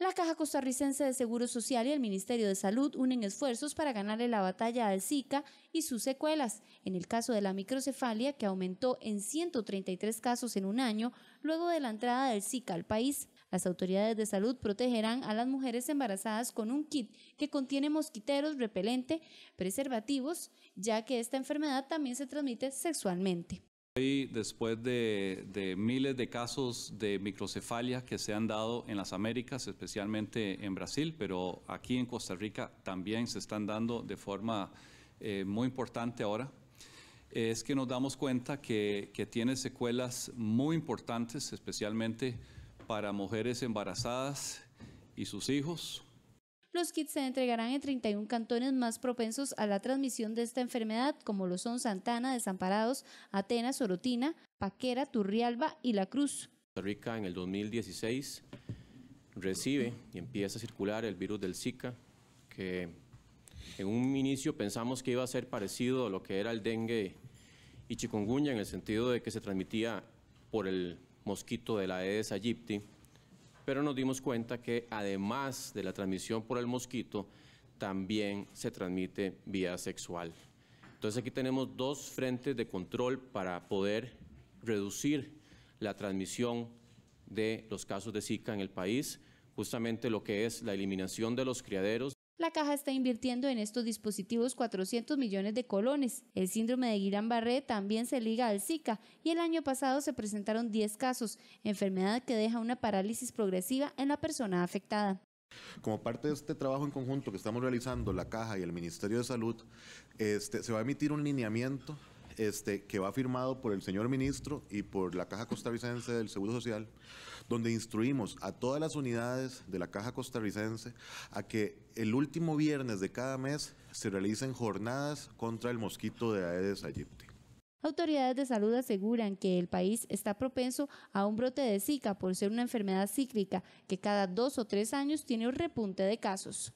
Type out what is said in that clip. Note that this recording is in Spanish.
La Caja Costarricense de Seguro Social y el Ministerio de Salud unen esfuerzos para ganarle la batalla al Zika y sus secuelas. En el caso de la microcefalia, que aumentó en 133 casos en un año luego de la entrada del Zika al país, las autoridades de salud protegerán a las mujeres embarazadas con un kit que contiene mosquiteros, repelente, preservativos, ya que esta enfermedad también se transmite sexualmente después de, miles de casos de microcefalia que se han dado en las Américas, especialmente en Brasil, pero aquí en Costa Rica también se están dando de forma eh, muy importante ahora, es que nos damos cuenta que tiene secuelas muy importantes, especialmente para mujeres embarazadas y sus hijos, los kits se entregarán en 31 cantones más propensos a la transmisión de esta enfermedad, como lo son Santana, Desamparados, Atenas, Orotina, Paquera, Turrialba y La Cruz. Costa Rica en el 2016 recibe y empieza a circular el virus del Zika, que en un inicio pensamos que iba a ser parecido a lo que era el dengue y chikungunya, en el sentido de que se transmitía por el mosquito de la Aedes aegypti, pero nos dimos cuenta que además de la transmisión por el mosquito, también se transmite vía sexual. Entonces aquí tenemos dos frentes de control para poder reducir la transmisión de los casos de Zika en el país, justamente lo que es la eliminación de los criaderos. La caja está invirtiendo en estos dispositivos 400 millones de colones. El síndrome de Guillain-Barré también se liga al Zika y el año pasado se presentaron 10 casos, enfermedad que deja una parálisis progresiva en la persona afectada. Como parte de este trabajo en conjunto que estamos realizando la Caja y el Ministerio de Salud, este, se va a emitir un lineamiento este, que va firmado por el señor ministro y por la Caja Costarricense del Seguro Social donde instruimos a todas las unidades de la Caja Costarricense a que el último viernes de cada mes se realicen jornadas contra el mosquito de Aedes aegypti. Autoridades de salud aseguran que el país está propenso a un brote de Zika por ser una enfermedad cíclica que cada dos o tres años tiene un repunte de casos.